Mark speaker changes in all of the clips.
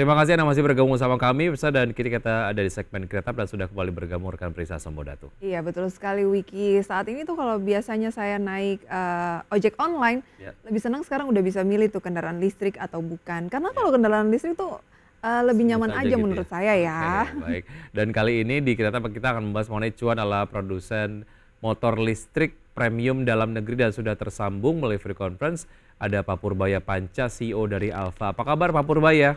Speaker 1: Terima kasih Anda masih bergabung sama kami, pemirsa dan kini kita ada di segmen kereta dan sudah kembali bergabung rekan Prisa Sambodatu.
Speaker 2: Iya betul sekali Wiki. Saat ini tuh kalau biasanya saya naik uh, ojek online, yeah. lebih senang sekarang udah bisa milih tuh kendaraan listrik atau bukan. Karena yeah. kalau kendaraan listrik tuh uh, lebih Sebut nyaman aja, aja gitu menurut ya. saya ya. Okay,
Speaker 1: baik. Dan kali ini di kita kita akan membahas mengenai cuan ala produsen motor listrik premium dalam negeri dan sudah tersambung melalui free conference ada Pak Purbaya Panca CEO dari Alfa. Apa kabar Pak Purbaya?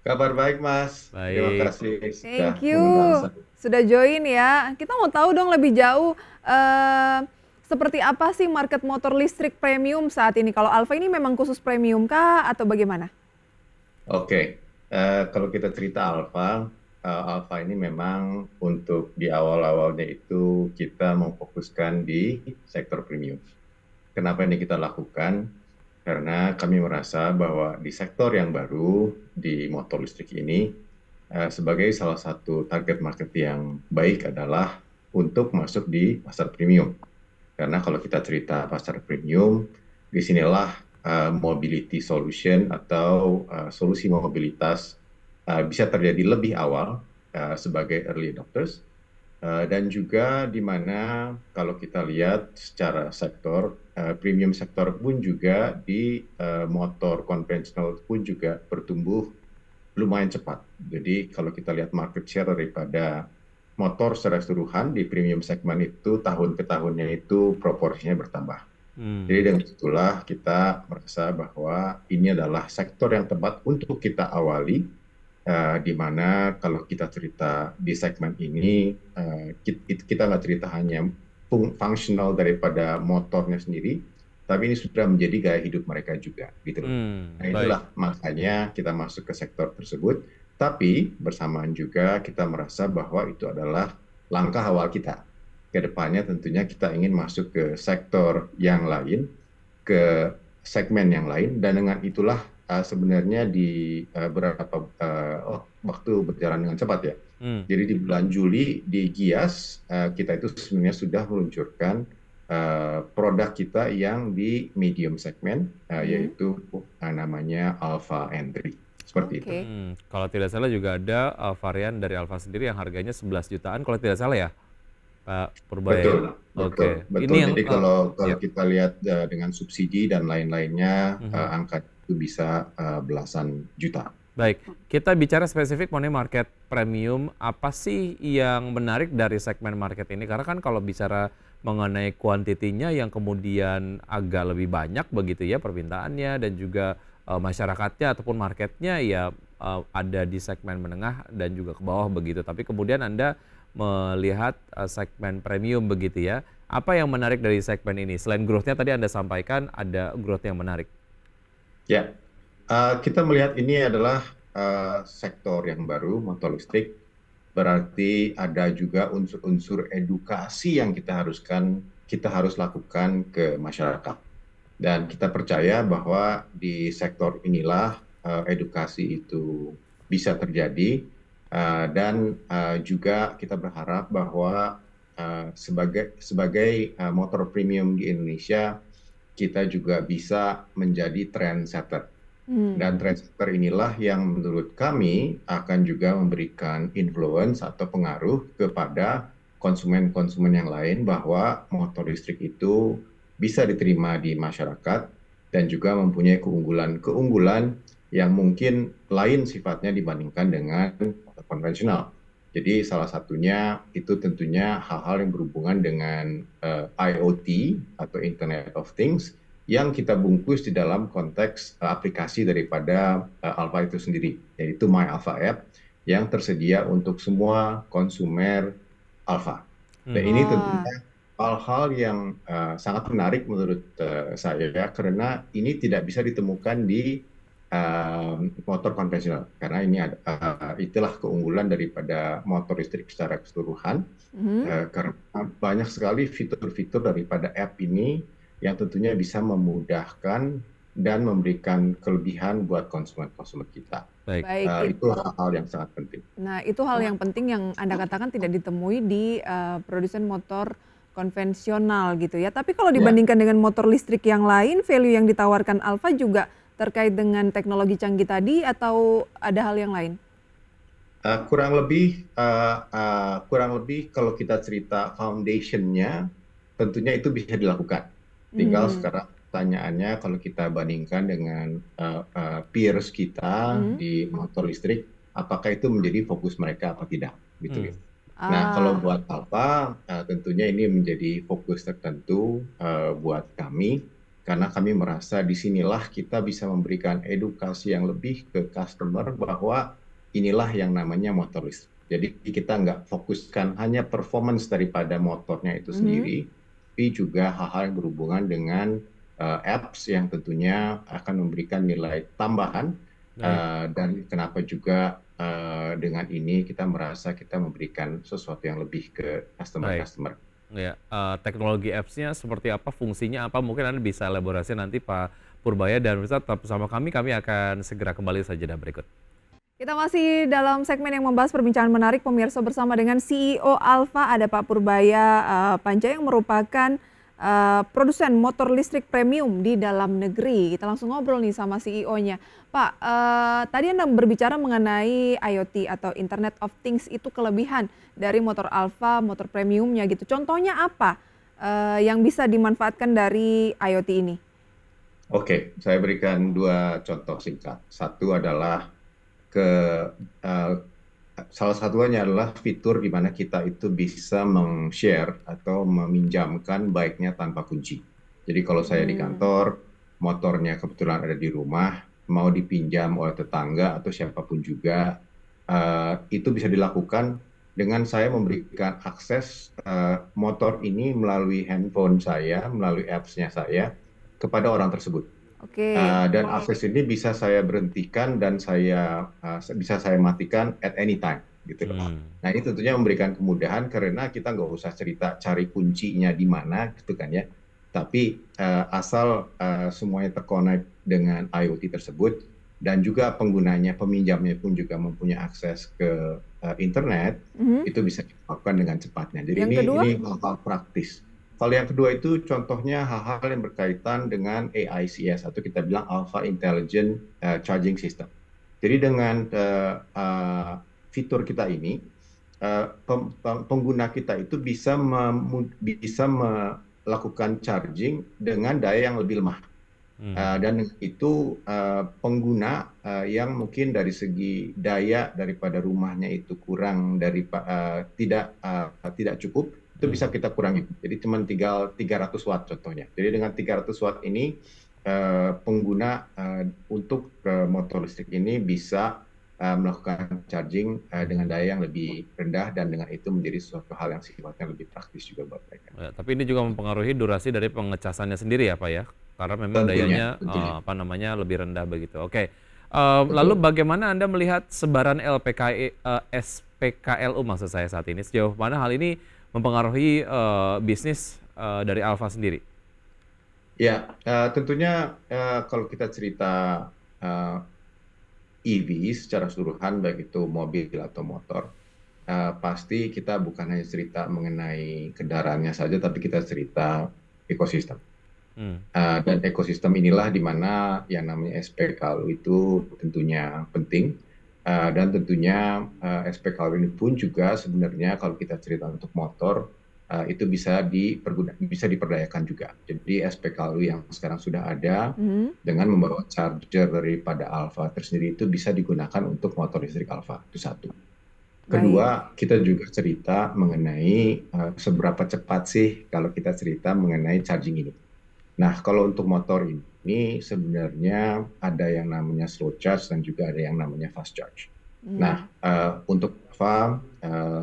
Speaker 3: Kabar baik, Mas. Baik. Terima kasih.
Speaker 1: Thank
Speaker 2: you. Sudah join ya. Kita mau tahu dong lebih jauh uh, seperti apa sih market motor listrik premium saat ini? Kalau Alfa ini memang khusus premium kah atau bagaimana?
Speaker 3: Oke. Okay. Uh, eh, kalau kita cerita Alfa, uh, eh, Alfa ini memang untuk di awal-awalnya itu kita memfokuskan di sektor premium. Kenapa ini kita lakukan? karena kami merasa bahwa di sektor yang baru di motor listrik ini uh, sebagai salah satu target market yang baik adalah untuk masuk di pasar premium. Karena kalau kita cerita pasar premium, disinilah uh, eh, mobility solution atau uh, solusi mobilitas uh, bisa terjadi lebih awal uh, sebagai early adopters. Uh, dan juga di mana kalau kita lihat secara sektor Eh, premium sektor pun juga di eh, motor konvensional pun juga bertumbuh lumayan cepat. Jadi kalau kita lihat market share daripada motor secara keseluruhan di premium segmen itu tahun ke tahunnya itu proporsinya bertambah. Hmm. Jadi dengan itulah kita merasa bahwa ini adalah sektor yang tepat untuk kita awali, uh, di mana kalau kita cerita di segmen ini uh, kita nggak cerita hanya fungsional daripada motornya sendiri, tapi ini sudah menjadi gaya hidup mereka juga,
Speaker 1: gitu. Hmm, nah itulah
Speaker 3: baik. makanya kita masuk ke sektor tersebut. Tapi bersamaan juga kita merasa bahwa itu adalah langkah awal kita. Kedepannya tentunya kita ingin masuk ke sektor yang lain, ke segmen yang lain, dan dengan itulah uh, sebenarnya di uh, eh, beberapa uh, eh, oh, waktu berjalan dengan cepat ya. Hmm. Jadi di bulan Juli di Gias uh, kita itu sebenarnya sudah meluncurkan uh, produk kita yang di medium segmen uh, hmm. yaitu uh, namanya Alpha Entry. Seperti okay. itu.
Speaker 1: Hmm. Kalau tidak salah juga ada uh, varian dari Alpha sendiri yang harganya 11 jutaan kalau tidak salah ya. Pak Purbaya. Betul, betul, okay. betul. Ini Jadi yang, kalau
Speaker 3: kalau yeah. kita lihat uh, dengan subsidi dan lain-lainnya, uh hmm. -huh. uh, angka itu bisa uh, belasan juta.
Speaker 1: Baik, kita bicara spesifik mengenai market premium, apa sih yang menarik dari segmen market ini? Karena kan kalau bicara mengenai kuantitinya yang kemudian agak lebih banyak begitu ya permintaannya dan juga uh, masyarakatnya ataupun marketnya ya uh, ada di segmen menengah dan juga ke bawah begitu. Tapi kemudian Anda melihat uh, segmen premium begitu ya. Apa yang menarik dari segmen ini? Selain growth-nya tadi Anda sampaikan ada growth yang menarik.
Speaker 3: Ya, uh, kita melihat ini adalah uh, sektor yang baru, motor listrik. Berarti ada juga unsur-unsur edukasi yang kita haruskan, kita harus lakukan ke masyarakat. Dan kita percaya bahwa di sektor inilah uh, edukasi itu bisa terjadi. Uh, dan uh, juga kita berharap bahwa uh, sebagai sebagai uh, motor premium di Indonesia kita juga bisa menjadi trendsetter. Hmm. Dan trendsetter inilah yang menurut kami akan juga memberikan influence atau pengaruh kepada konsumen-konsumen yang lain bahwa motor listrik itu bisa diterima di masyarakat dan juga mempunyai keunggulan-keunggulan yang mungkin lain sifatnya dibandingkan dengan konvensional. Jadi salah satunya itu tentunya hal-hal yang berhubungan dengan uh, eh, IoT atau Internet of Things yang kita bungkus di dalam konteks uh, aplikasi daripada uh, Alpha itu sendiri, yaitu My Alpha App yang tersedia untuk semua konsumer Alpha. Hmm. Dan ini ah. tentunya hal-hal yang uh, sangat menarik menurut uh, saya ya, karena ini tidak bisa ditemukan di Ehm, motor konvensional karena ini ada, uh, itulah keunggulan daripada motor listrik secara keseluruhan mm-hmm. uh, karena banyak sekali fitur-fitur daripada app ini yang tentunya bisa memudahkan dan memberikan kelebihan buat konsumen-konsumen kita. Baik. Uh, eh, itu hal-hal yang sangat penting.
Speaker 2: Nah, itu hal yang penting yang Anda katakan tidak ditemui di uh, produsen motor konvensional gitu ya. Tapi kalau ya. dibandingkan ya. dengan motor listrik yang lain, value yang ditawarkan Alfa juga terkait dengan teknologi canggih tadi atau ada hal yang lain?
Speaker 3: Uh, kurang lebih uh, uh, kurang lebih kalau kita cerita foundationnya tentunya itu bisa dilakukan. Tinggal hmm. sekarang pertanyaannya kalau kita bandingkan dengan uh, uh, peers kita hmm. di motor listrik, apakah itu menjadi fokus mereka atau tidak, gitu hmm. Ya. Nah, ah. kalau buat Alfa, uh, tentunya ini menjadi fokus tertentu uh, buat kami karena kami merasa di sinilah kita bisa memberikan edukasi yang lebih ke customer bahwa inilah yang namanya motor listrik. Jadi kita nggak fokuskan hanya performance daripada motornya itu mhm. sendiri, mm-hmm. tapi juga hal-hal yang berhubungan dengan uh, apps yang tentunya akan memberikan nilai tambahan nah. uh, dan kenapa juga uh, dengan ini kita merasa kita memberikan sesuatu yang lebih
Speaker 1: ke customer-customer. Customer ya uh, teknologi apps-nya seperti apa, fungsinya apa, mungkin Anda bisa elaborasi nanti Pak Purbaya dan Rizal tetap bersama kami, kami akan segera kembali saja dan berikut.
Speaker 2: Kita masih dalam segmen yang membahas perbincangan menarik pemirsa bersama dengan CEO Alfa ada Pak Purbaya uh, eh, Panja yang merupakan uh, produsen motor listrik premium di dalam negeri. Kita langsung ngobrol nih sama CEO-nya. Pak, uh, tadi Anda berbicara mengenai IoT atau Internet of Things itu kelebihan dari motor Alfa, motor premiumnya gitu. Contohnya apa uh, yang bisa dimanfaatkan dari IoT ini?
Speaker 3: Oke, okay, saya berikan dua contoh singkat. Satu adalah ke uh, salah satunya adalah fitur di mana kita itu bisa meng-share atau meminjamkan baiknya tanpa kunci. Jadi kalau saya di hmm. kantor, motornya kebetulan ada di rumah, mau dipinjam oleh tetangga atau siapapun juga, uh, itu bisa dilakukan dengan saya memberikan akses uh, motor ini melalui handphone saya, melalui apps-nya saya kepada orang tersebut.
Speaker 2: Oke. Okay. Uh, dan
Speaker 3: wow. akses ini bisa saya berhentikan dan saya uh, bisa saya matikan at any time gitu loh. Hmm. Nah ini tentunya memberikan kemudahan karena kita nggak usah cerita cari kuncinya di mana gitu kan ya. Tapi uh, asal uh, semuanya terkonek dengan IoT tersebut dan juga penggunanya peminjamnya pun juga mempunyai akses ke uh, internet mm -hmm. itu bisa dilakukan dengan cepatnya. Jadi Yang ini ini hal praktis. Hal yang kedua itu contohnya hal-hal yang berkaitan dengan AICS atau kita bilang Alpha Intelligent uh, Charging System. Jadi dengan uh, uh, fitur kita ini, uh, pem, pem, pengguna kita itu bisa bisa melakukan charging dengan daya yang lebih lemah. Uh, dan itu uh, pengguna uh, yang mungkin dari segi daya daripada rumahnya itu kurang dari uh, tidak uh, tidak cukup itu bisa kita kurangi. Jadi cuma tinggal 300 watt contohnya. Jadi dengan 300 watt ini eh, pengguna eh, untuk eh, motor listrik ini bisa melakukan charging dengan daya yang lebih rendah dan dengan itu menjadi suatu hal yang sifatnya lebih praktis juga buat
Speaker 1: mereka. Ya, tapi ini juga mempengaruhi durasi dari pengecasannya sendiri ya Pak ya? Karena memang tentunya, dayanya tentunya. apa namanya lebih rendah begitu. Oke. Okay. lalu bagaimana Anda melihat sebaran LPKI e, SPKLU maksud saya saat ini? Sejauh mana hal ini mempengaruhi uh, bisnis uh, dari Alfa sendiri? Ya,
Speaker 3: uh, tentunya uh, kalau kita cerita uh, EV secara keseluruhan, baik itu mobil atau motor, uh, pasti kita bukan hanya cerita mengenai kendaraannya saja, tapi kita cerita ekosistem. Uh, dan ekosistem inilah di mana yang namanya SPKLU itu tentunya penting Eh, dan tentunya uh, eh, ini pun juga sebenarnya kalau kita cerita untuk motor eh, itu bisa diperguna bisa diperdayakan juga. Jadi SPKL yang sekarang sudah ada hmm. dengan membawa charger daripada Alfa tersendiri itu bisa digunakan untuk motor listrik Alfa itu satu.
Speaker 2: Kedua,
Speaker 3: kita juga cerita mengenai uh, seberapa cepat sih kalau kita cerita mengenai charging ini. Nah, kalau untuk motor ini ini sebenarnya ada yang namanya slow charge dan juga ada yang namanya fast charge. Hmm. Nah, uh, untuk uh,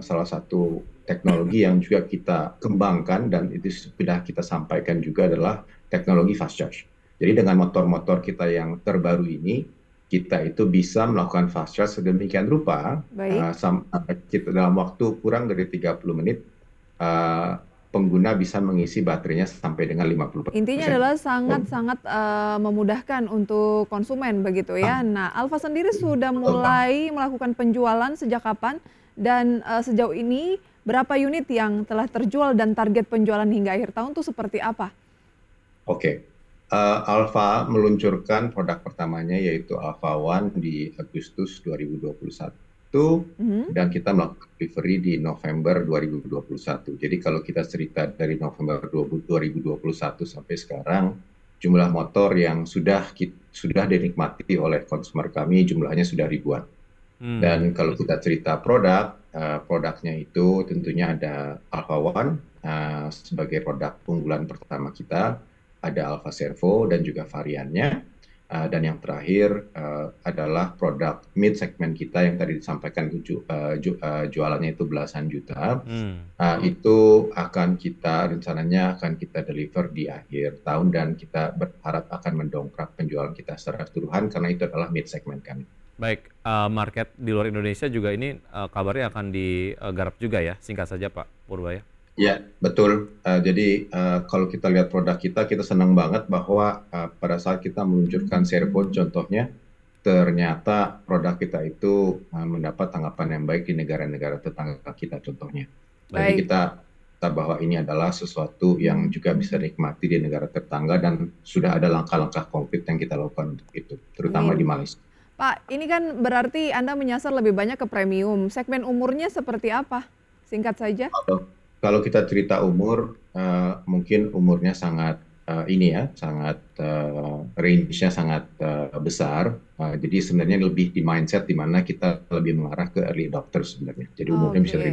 Speaker 3: salah satu teknologi yang juga kita kembangkan dan itu sudah kita sampaikan juga adalah teknologi fast charge. Jadi dengan motor-motor kita yang terbaru ini, kita itu bisa melakukan fast charge sedemikian rupa uh, eh, sama, kita dalam waktu kurang dari 30 menit uh, pengguna bisa mengisi baterainya sampai dengan 50%.
Speaker 2: Intinya adalah sangat-sangat uh, oh. eh, memudahkan untuk konsumen begitu ya. Ah. Nah, Alfa sendiri sudah mulai melakukan penjualan sejak kapan dan uh, sejauh ini berapa unit yang telah terjual dan target penjualan hingga akhir tahun itu seperti apa?
Speaker 3: Oke. Okay. Uh, eh, Alfa meluncurkan produk pertamanya yaitu Alfa One di Agustus 2021 itu mm-hmm. dan kita melakukan delivery di November 2021. Jadi kalau kita cerita dari November 2021 sampai sekarang, jumlah motor yang sudah sudah dinikmati oleh konsumer kami jumlahnya sudah ribuan. Hmm. Dan kalau kita cerita produk, uh, produknya itu tentunya ada Alpha One uh, sebagai produk unggulan pertama kita, ada Alpha Servo dan juga variannya Eh, dan yang terakhir eh, adalah produk mid segmen kita yang tadi disampaikan ju, eh, jualannya itu belasan juta. Hmm. Nah, itu akan kita rencananya akan kita deliver di akhir tahun dan kita berharap akan mendongkrak penjualan kita secara keseluruhan karena itu adalah mid segmen kami.
Speaker 1: Baik, market di luar Indonesia juga ini kabarnya akan digarap juga ya, singkat saja Pak Purba ya.
Speaker 3: Ya, betul. Uh, jadi uh, kalau kita lihat produk kita, kita senang banget bahwa uh, pada saat kita meluncurkan Servo contohnya, ternyata produk kita itu uh, mendapat tanggapan yang baik di negara-negara tetangga kita contohnya. Baik. Jadi kita kita bahwa ini adalah sesuatu yang juga bisa dinikmati di negara tetangga dan sudah ada langkah-langkah konkret yang kita lakukan untuk itu, terutama Amin. di Malaysia.
Speaker 2: Pak, ini kan berarti Anda menyasar lebih banyak ke premium. Segmen umurnya seperti apa? Singkat saja
Speaker 3: kalau kita cerita umur, uh, mungkin umurnya sangat uh, ini ya, sangat uh, range-nya sangat uh, besar. Uh, jadi sebenarnya lebih di mindset di mana kita lebih mengarah ke early adopter sebenarnya. Jadi umurnya okay. bisa dari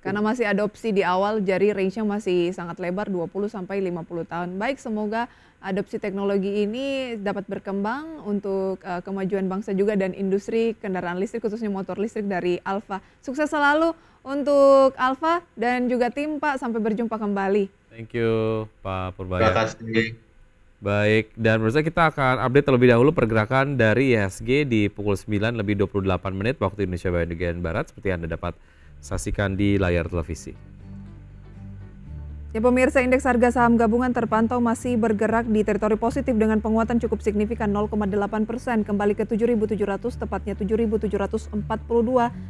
Speaker 2: karena masih adopsi di awal, jadi range-nya masih sangat lebar 20 sampai 50 tahun. Baik, semoga adopsi teknologi ini dapat berkembang untuk kemajuan bangsa juga dan industri kendaraan listrik khususnya motor listrik dari Alfa. Sukses selalu untuk Alfa dan juga tim Pak sampai berjumpa kembali.
Speaker 1: Thank you Pak Purbaya. Terima kasih. Baik, dan berusaha kita akan update terlebih dahulu pergerakan dari IHSG e di pukul 9 lebih 28 menit waktu Indonesia bagian barat seperti Anda dapat saksikan di layar televisi.
Speaker 2: Ya pemirsa indeks harga saham gabungan terpantau masih bergerak di teritori positif dengan penguatan cukup signifikan 0,8 persen kembali ke 7.700 tepatnya 7.742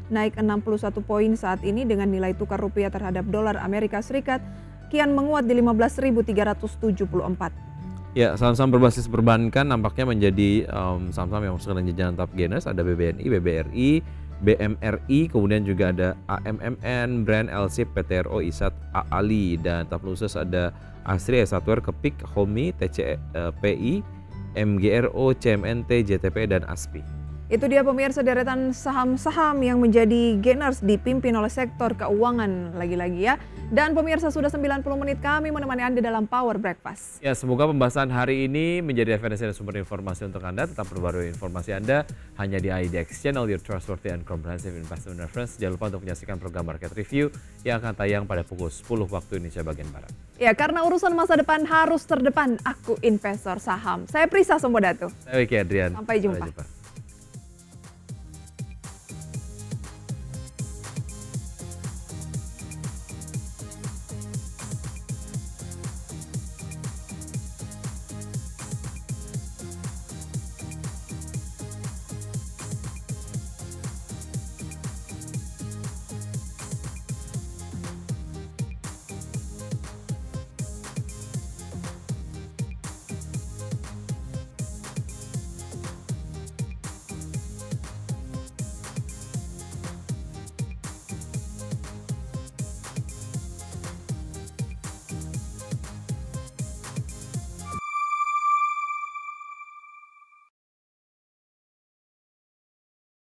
Speaker 2: naik 61 poin saat ini dengan nilai tukar rupiah terhadap dolar Amerika Serikat kian menguat di 15.374.
Speaker 1: Ya, saham-saham berbasis perbankan nampaknya menjadi saham saham-saham yang masuk dalam jajaran top gainers. Ada BBNI, BBRI, BMRI, kemudian juga ada AMMN, Brand LC, PTRO, ISAT, AALI, dan tetap khusus ada ASRI, Esatware, Kepik, HOMI, TCPI, MGRO, CMNT, JTP, dan ASPI.
Speaker 2: Itu dia pemirsa deretan saham-saham yang menjadi gainers dipimpin oleh sektor keuangan lagi-lagi ya. Dan pemirsa sudah 90 menit kami menemani Anda dalam Power Breakfast.
Speaker 1: Ya, semoga pembahasan hari ini menjadi referensi dan sumber informasi untuk Anda. Tetap perbarui informasi Anda hanya di IDX Channel, your trustworthy and comprehensive investment reference. Jangan lupa untuk menyaksikan program Market Review yang akan tayang pada pukul 10 waktu Indonesia bagian Barat.
Speaker 2: Ya, karena urusan masa depan harus terdepan. Aku investor saham. Saya Prisa Sombodatu. Saya Wiki Adrian. Sampai jumpa. Sampai jumpa.